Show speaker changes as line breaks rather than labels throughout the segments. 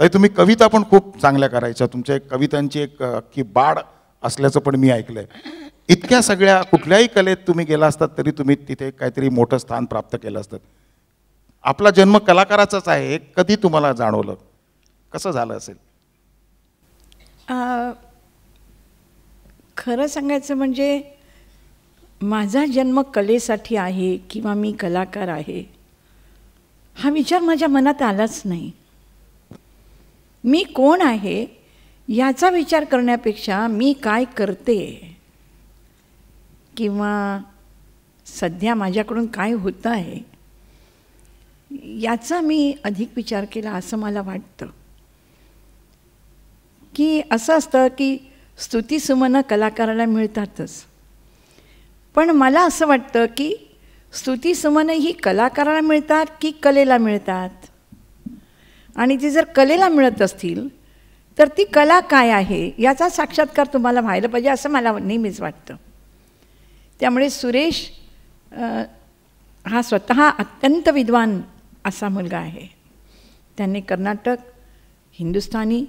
ताई तुम्ही कविता पण खूप चांगल्या करायच्या तुमच्या एक कवितांची एक अख्खी बाळ असल्याचं पण मी ऐकलं आहे इतक्या सगळ्या कुठल्याही कलेत तुम्ही गेला असतात तरी तुम्ही तिथे काहीतरी मोठं स्थान प्राप्त केलं असतं आपला जन्म कलाकाराचाच आहे कधी तुम्हाला जाणवलं कसं झालं असेल
खरं सांगायचं म्हणजे माझा जन्म कलेसाठी आहे किंवा मी कलाकार आहे हा विचार माझ्या मनात आलाच नाही मी कोण आहे याचा विचार करण्यापेक्षा मी काय करते किंवा सध्या माझ्याकडून काय होतं आहे याचा मी अधिक विचार केला असं मला वाटतं की असं असतं की स्तुतीसुमनं कलाकाराला मिळतातच पण मला असं वाटतं की स्तुतीसुमनं ही कलाकाराला मिळतात की कलेला मिळतात आणि ती जर कलेला मिळत असतील तर ती कला काय आहे याचा साक्षात्कार तुम्हाला व्हायला पाहिजे असं मला नेहमीच वाटतं त्यामुळे सुरेश हा स्वतः अत्यंत विद्वान असा मुलगा आहे त्यांनी कर्नाटक हिंदुस्थानी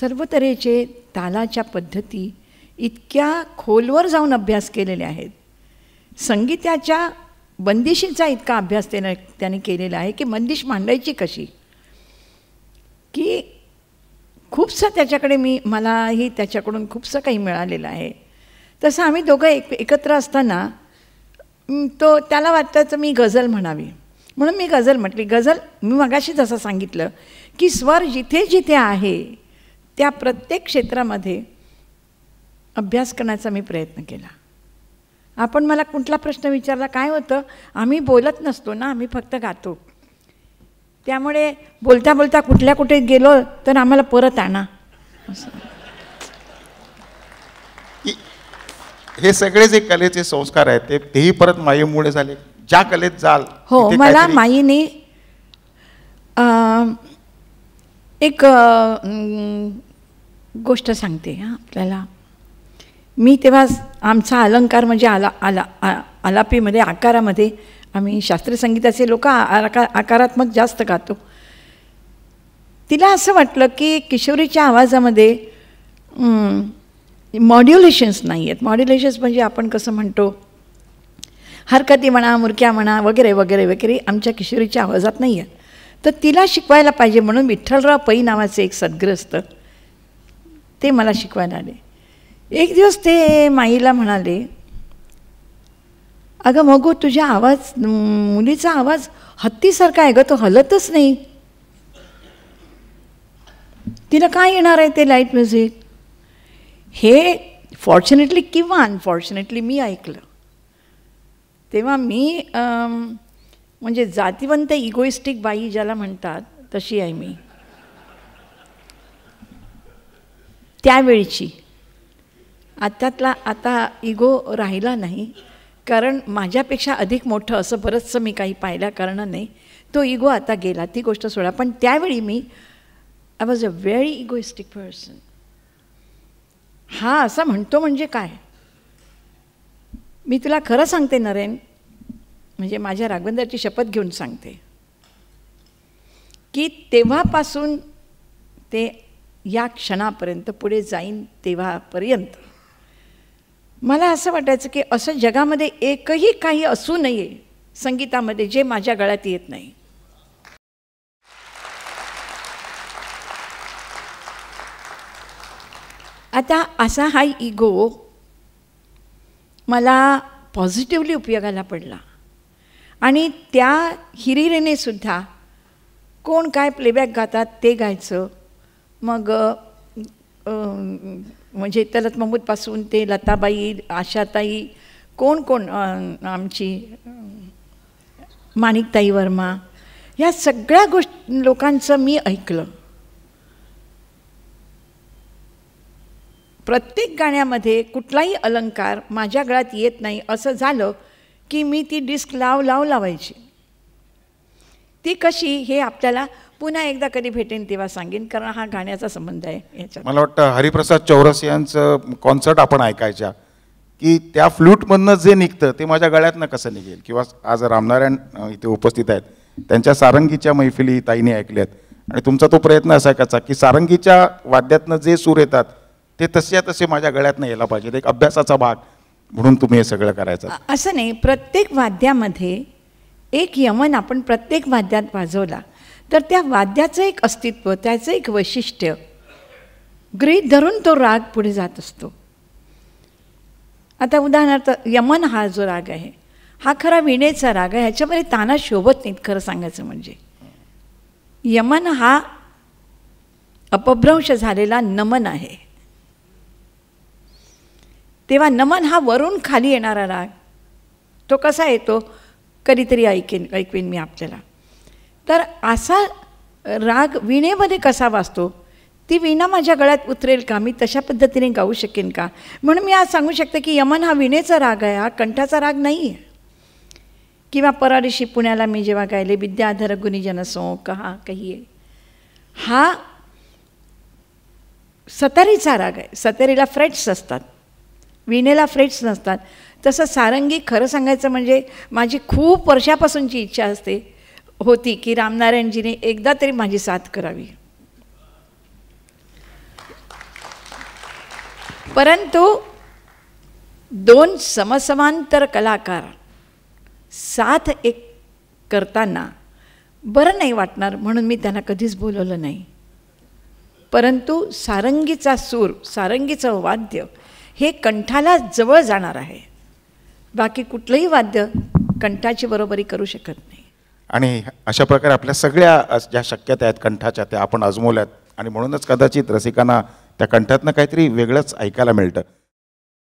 सर्व तऱ्हेचे तालाच्या पद्धती इतक्या खोलवर जाऊन अभ्यास केलेले आहेत संगीताच्या बंदिशीचा इतका अभ्यास त्याने त्याने केलेला आहे की बंदिश मांडायची कशी की खूपसं त्याच्याकडे मी मलाही त्याच्याकडून खूपसं काही मिळालेलं आहे तसं आम्ही दोघं एक एकत्र असताना तो त्याला वाटतं मी गझल म्हणावी म्हणून मी गझल म्हटली गझल मी मगाशीच असं सांगितलं की स्वर जिथे जिथे आहे त्या प्रत्येक क्षेत्रामध्ये अभ्यास करण्याचा मी प्रयत्न केला आपण मला कुठला प्रश्न विचारला काय होतं आम्ही बोलत नसतो ना आम्ही फक्त गातो त्यामुळे बोलता बोलता कुठल्या कुठे गेलो तर आम्हाला परत आणा
हे सगळे जे कलेचे संस्कार आहेत तेही परत माईमुळे झाले ज्या कलेत जाल
हो मला माईने एक गोष्ट सांगते हा आपल्याला मी तेव्हा आमचा अलंकार म्हणजे आला आला आलापीमध्ये आकारामध्ये आम्ही शास्त्रीय संगीताचे लोक आका आकारात्मक जास्त गातो तिला असं वाटलं की किशोरीच्या आवाजामध्ये मॉड्युलेशन्स नाही आहेत मॉड्युलेशन्स म्हणजे आपण कसं म्हणतो हरकती म्हणा मुरक्या म्हणा वगैरे वगैरे वगैरे आमच्या किशोरीच्या आवाजात नाही आहेत तर तिला शिकवायला पाहिजे म्हणून विठ्ठलराव पै नावाचे एक सद्ग्रस्त ते मला शिकवायला आले एक दिवस ते माईला म्हणाले अगं मग तुझ्या आवाज मुलीचा आवाज हत्तीसारखा आहे ग तो हलतच नाही तिला काय येणार आहे ते लाईट म्युझिक हे फॉर्च्युनेटली किंवा अनफॉर्च्युनेटली मी ऐकलं तेव्हा मी म्हणजे जातीवंत इगोइस्टिक बाई ज्याला म्हणतात तशी आहे मी त्यावेळीची आत्यातला आता इगो राहिला नाही कारण माझ्यापेक्षा अधिक मोठं असं बरंचसं मी काही पाहिल्या नाही तो इगो आता गेला ती गोष्ट सोडा पण त्यावेळी मी I was a very egoistic person हा असं म्हणतो म्हणजे काय मी तुला खरं सांगते नरेन म्हणजे माझ्या राघवंदरची शपथ घेऊन सांगते की तेव्हापासून ते या क्षणापर्यंत पुढे जाईन तेव्हापर्यंत मला असं वाटायचं की असं जगामध्ये एकही काही असू नये संगीतामध्ये जे माझ्या गळ्यात येत नाही आता असा हा इगो मला पॉझिटिव्हली उपयोगाला पडला आणि त्या हिरिरेने सुद्धा कोण काय प्लेबॅक गातात ते गायचं मग म्हणजे तलत महमूदपासून ते लताबाई आशाताई कोण कोण आमची माणिकताई वर्मा ह्या सगळ्या गोष्ट लोकांचं मी ऐकलं प्रत्येक गाण्यामध्ये कुठलाही अलंकार माझ्या गळ्यात येत नाही असं झालं की मी ती डिस्क लाव लाव लावायची ती कशी हे आपल्याला पुन्हा एकदा कधी भेटेन तेव्हा सांगेन कारण हा गाण्याचा संबंध आहे याच्यात मला
वाटतं हरिप्रसाद चौरस यांचं कॉन्सर्ट आपण ऐकायच्या की त्या फ्लूटमधनं जे निघतं ते माझ्या गळ्यातनं कसं निघेल किंवा आज रामनारायण इथे उपस्थित आहेत त्यांच्या सारंगीच्या मैफिली ताईने ऐकल्यात आणि तुमचा तो प्रयत्न असा कसा की सारंगीच्या वाद्यातनं जे सूर येतात ते तसे तसे माझ्या गळ्यातनं यायला पाहिजेत एक अभ्यासाचा भाग म्हणून तुम्ही हे सगळं करायचं
असं नाही प्रत्येक वाद्यामध्ये एक यमन आपण प्रत्येक वाद्यात वाजवला तर त्या वाद्याचं एक अस्तित्व त्याचं एक वैशिष्ट्य गृहित धरून तो राग पुढे जात असतो आता उदाहरणार्थ यमन हा जो राग आहे हा खरा विणेचा राग आहे ह्याच्यामध्ये ताना शोभत नाहीत खरं सांगायचं म्हणजे यमन हा अपभ्रंश झालेला नमन आहे तेव्हा नमन हा वरून खाली येणारा राग तो कसा येतो कधीतरी ऐकेन ऐकवेन मी आपल्याला तर असा राग विणेमध्ये कसा वाचतो ती विणा माझ्या गळ्यात उतरेल का मी तशा पद्धतीने गाऊ शकेन का म्हणून मी आज सांगू शकते की यमन हा विणेचा राग आहे हा कंठाचा राग नाही आहे किंवा परारिशी पुण्याला मी जेव्हा गायले विद्याधर गुनिजनसो कहा कही हा सतारीचा राग आहे सतारीला फ्रेट्स असतात विणेला फ्रेट्स नसतात तसं सारंगी खरं सांगायचं म्हणजे माझी खूप वर्षापासूनची इच्छा असते होती की रामनारायणजीने एकदा तरी माझी साथ करावी परंतु दोन समसमांतर कलाकार साथ एक करताना बरं नाही वाटणार म्हणून मी त्यांना कधीच बोलवलं नाही परंतु सारंगीचा सूर सारंगीचं वाद्य हे कंठाला जवळ जाणार आहे बाकी कुठलंही वाद्य कंठाची बरोबरी करू शकत नाही
आणि अशा प्रकारे आपल्या सगळ्या ज्या शक्यता आहेत कंठाच्या त्या आपण अजमवल्यात आणि म्हणूनच कदाचित रसिकांना त्या कंठातनं काहीतरी वेगळंच ऐकायला मिळतं